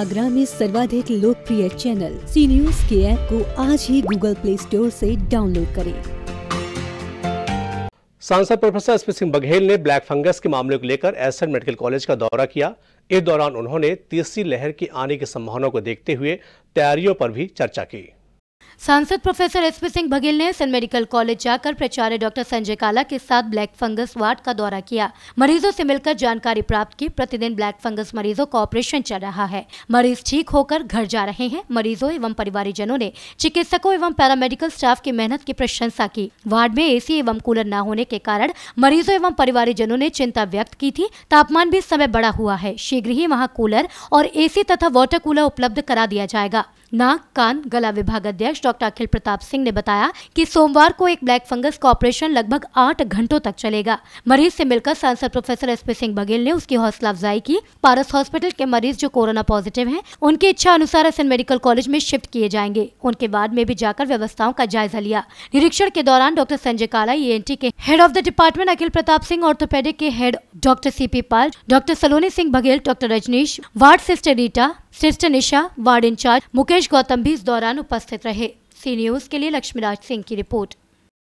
आगरा में सर्वाधिक लोकप्रिय चैनल सी न्यूज के ऐप को आज ही गूगल प्ले स्टोर से डाउनलोड करें सांसद प्रोफेसर एस सिंह बघेल ने ब्लैक फंगस के मामले को लेकर एस मेडिकल कॉलेज का दौरा किया इस दौरान उन्होंने तीसरी लहर की आने की संभावना को देखते हुए तैयारियों पर भी चर्चा की सांसद professor S P Singh Baghel ने सन मेडिकल कॉलेज जाकर प्राचार्य डॉक्टर संजय काला के साथ ब्लैक फंगस वार्ड का दौरा किया मरीजों से मिलकर जानकारी प्राप्त की प्रतिदिन ब्लैक फंगस मरीजों का ऑपरेशन चल रहा है मरीज ठीक होकर घर जा रहे हैं मरीजों एवं परिवार जनों ने चिकित्सकों एवं पैरामेडिकल स्टाफ की मेहनत की प्रशंसा की वार्ड में एसी एवं कूलर न होने के कारण मरीजों एवं परिवार जनों ने चिंता व्यक्त की थी तापमान भी समय बड़ा हुआ है शीघ्र ही वहाँ कूलर और एसी तथा वाटर कूलर उपलब्ध करा दिया जाएगा नाक कान गला विभाग अध्यक्ष डॉक्टर अखिल प्रताप सिंह ने बताया कि सोमवार को एक ब्लैक फंगस का ऑपरेशन लगभग आठ घंटों तक चलेगा मरीज से मिलकर सांसद professor S P Singh Baghel ने उसकी हौसला अफजाई की पारस हॉस्पिटल के मरीज जो कोरोना पॉजिटिव है उनकी इच्छा अनुसार एस मेडिकल कॉलेज में शिफ्ट किए जाएंगे उनके बाद में भी जाकर व्यवस्थाओं का जायजा लिया निरीक्षण के दौरान doctor Sanjay Kala A e के head of the department Akhil Pratap Singh orthopaedic के head doctor C P Pal doctor Saloni Singh Baghel doctor Rajneesh ward sister Rita sister Nisha ward incharge Mukesh Gautam भी इस दौरान उपस्थित रहे सी न्यूज़ के लिए लक्ष्मीराज सिंह की रिपोर्ट